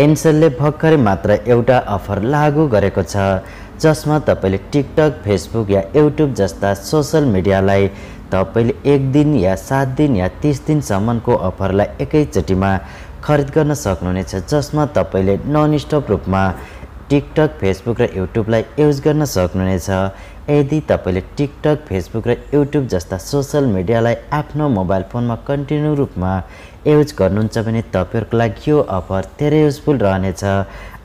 एनसेलले भर्खरै मात्र एउटा अफर लागू गरेको छ जसमा तपाईँले टिकटक फेसबुक या युट्युब जस्ता सोसल मिडियालाई तपाईँले एक दिन या सात दिन या तिस दिनसम्मको अफरलाई एकैचोटिमा खरिद गर्न सक्नुहुनेछ जसमा तपाईँले ननस्टप रूपमा टिकटक फेसबुक र युट्युबलाई युज गर्न सक्नुहुनेछ यदि तपाईँले टिकटक फेसबुक र युट्युब जस्ता सोसल मिडियालाई आफ्नो मोबाइल फोनमा कन्टिन्यू रूपमा युज गर्नुहुन्छ भने तपाईँहरूको लागि यो अफर धेरै युजफुल रहनेछ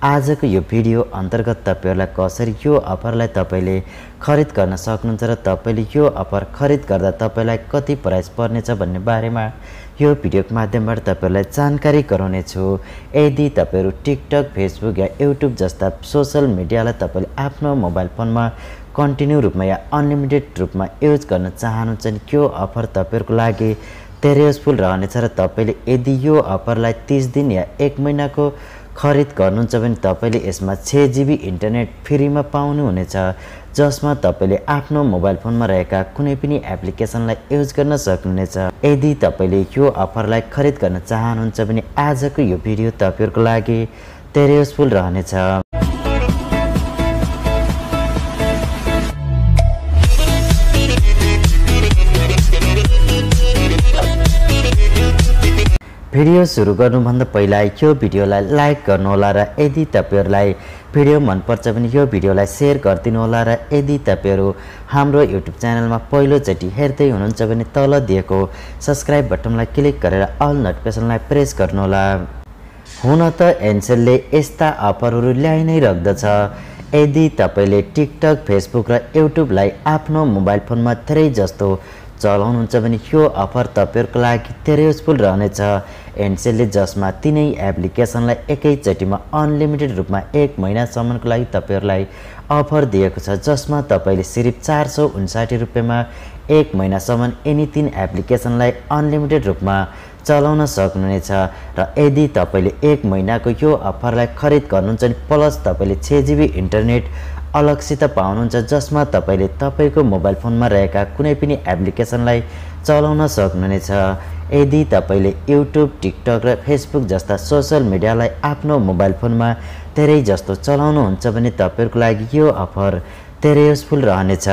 आजको यो भिडियो अन्तर्गत तपाईँहरूलाई कसरी यो अफरलाई तपाईँले खरिद गर्न सक्नुहुन्छ र तपाईँले यो अफर खरिद गर्दा तपाईँलाई कति प्राइस पर्नेछ भन्ने बारेमा यो भिडियोको माध्यमबाट तपाईँहरूलाई जानकारी गराउनेछु यदि तपाईँहरू टिकटक फेसबुक या युट्युब जस्ता सोसल मिडियालाई तपाईँले आफ्नो मोबाइल फोनमा कन्टिन्यू रूपमा या अनलिमिटेड रूपमा युज गर्न चाहनुहुन्छ भने त्यो अफर तपाईँहरूको लागि धेरै युजफुल रहनेछ र तपाईँले यदि यो अफरलाई तिस दिन या एक महिनाको खरिद गर्नुहुन्छ भने तपाईँले यसमा छ जिबी इन्टरनेट फ्रीमा पाउनुहुनेछ जसमा तपाईँले आफ्नो मोबाइल फोनमा रहेका कुनै पनि एप्लिकेसनलाई युज गर्न सक्नुहुनेछ यदि तपाईँले यो अफरलाई खरिद गर्न चाहनुहुन्छ भने आजको यो भिडियो तपाईँहरूको लागि धेरै युजफुल रहनेछ भिडियो सुरु गर्नुभन्दा पहिला यो भिडियोलाई लाइक गर्नुहोला र यदि तपाईँहरूलाई भिडियो मनपर्छ भने यो भिडियोलाई सेयर गरिदिनुहोला र यदि तपाईँहरू हाम्रो युट्युब च्यानलमा पहिलोचोटि हेर्दै हुनुहुन्छ भने तल दिएको सब्सक्राइब बटनलाई क्लिक गरेर अल नोटिफिकेसनलाई प्रेस गर्नुहोला हुन त एनसेलले यस्ता अफरहरू ल्याइ नै राख्दछ यदि तपाईँले टिकटक फेसबुक र युट्युबलाई आफ्नो मोबाइल फोनमा धेरै जस्तो चलाउनुहुन्छ भने यो अफर तपाईँहरूको लागि धेरै युजफुल रहनेछ एनसेलले e जसमा तिनै एप्लिकेसनलाई एकैचोटिमा अनलिमिटेड रूपमा एक महिनासम्मको लागि तपाईँहरूलाई अफर दिएको छ जसमा तपाईँले सिर्फ चार सौ उन्साठी रुपियाँमा एक महिनासम्म एनी तिन एप्लिकेसनलाई अनलिमिटेड रूपमा चलाउन सक्नुहुनेछ र यदि तपाईँले एक महिनाको यो अफरलाई खरिद गर्नुहुन्छ भने प्लस तपाईँले छ जिबी इन्टरनेट अलगसित पाउनुहुन्छ जसमा तपाईँले तपाईँको मोबाइल फोनमा रहेका कुनै पनि एप्लिकेसनलाई चलाउन सक्नुहुनेछ यदि तपाईँले युट्युब टिकटक र फेसबुक जस्ता सोसल मिडियालाई आफ्नो मोबाइल फोनमा धेरै जस्तो चलाउनुहुन्छ भने तपाईँहरूको लागि यो अफर धेरै युजफुल रहनेछ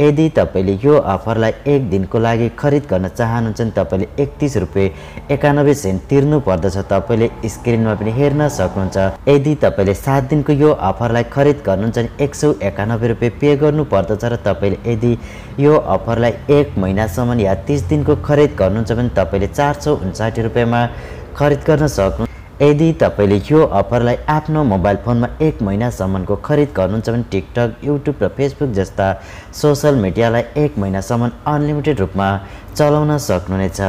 यदि तपाईँले यो अफरलाई एक दिनको लागि खरिद गर्न चाहनुहुन्छ भने तपाईँले एकतिस रुपियाँ एकानब्बे सेन्ट तिर्नु पर्दछ तपाईँले स्क्रिनमा पनि हेर्न सक्नुहुन्छ यदि तपाईँले सात दिनको यो अफरलाई खरिद गर्नुहुन्छ भने एक सौ एकानब्बे रुपियाँ पे गर्नु पर्दछ र तपाईँले यदि यो अफरलाई एक महिनासम्म या तिस दिनको खरिद गर्नुहुन्छ भने तपाईँले चार सौ उन्साठी रुपियाँमा खरिद गर्न सक्नु यदि तपाईँले यो अफरलाई आफ्नो मोबाइल फोनमा एक महिनासम्मको खरिद गर्नुहुन्छ भने टिकटक युट्युब र फेसबुक जस्ता सोसल मिडियालाई एक महिनासम्म अनलिमिटेड रूपमा चलाउन सक्नुहुनेछ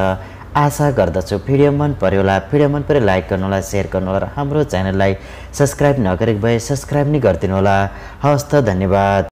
आशा गर्दछु भिडियो मन पऱ्यो होला भिडियो मन पऱ्यो लाइक गर्नु गर्नुहोला सेयर होला र हाम्रो च्यानललाई सब्सक्राइब नगरेको भए सब्सक्राइब नै गरिदिनुहोला हवस् त धन्यवाद